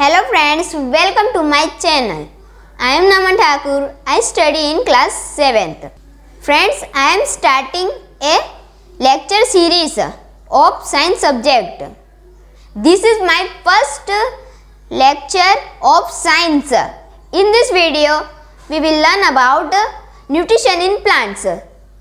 Hello friends, welcome to my channel. I am Naman Thakur. I study in class 7th. Friends, I am starting a lecture series of science subject. This is my first lecture of science. In this video, we will learn about nutrition in plants.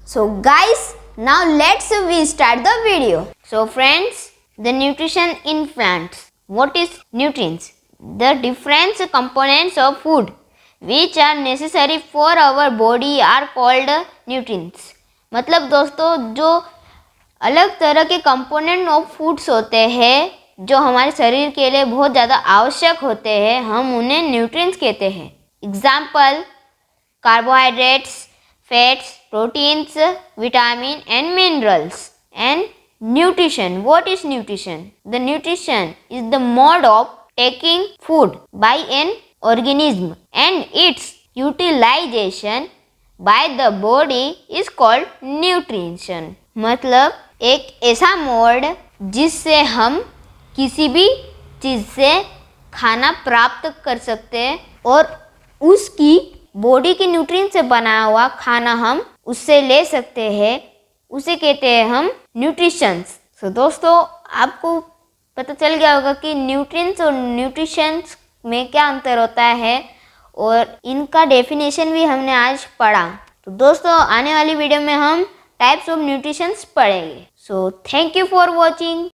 So guys, now let's we start the video. So friends, the nutrition in plants. What is nutrients? the different components of food which are necessary for our body are called nutrients मतलब दोस्तों जो अलग तरह के component of foods होते हैं जो हमारे शरीर के लिए बहुत ज़्यादा आवश्यक होते हैं हम उन्हें न्यूट्रिएंट्स कहते हैं example carbohydrates fats proteins vitamin and minerals and nutrition what is nutrition the nutrition is the mode of taking food by an organism and its utilization by the body is called nutrition. मतलब एक ऐसा mode जिससे हम किसी भी चीज़ से खाना प्राप्त कर सकते हैं और उसकी बॉडी के न्यूट्रिएंट से बनाया हुआ खाना हम उससे ले सकते हैं उसे कहते हैं हम न्यूट्रिशंस तो so, दोस्तों आपको पता चल गया होगा कि न्यूट्रिएंट्स और न्यूट्रिशंस में क्या अंतर होता है और इनका डेफिनेशन भी हमने आज पढ़ा तो दोस्तों आने वाली वीडियो में हम टाइप्स ऑफ न्यूट्रिशंस पढ़ेंगे so thank you for watching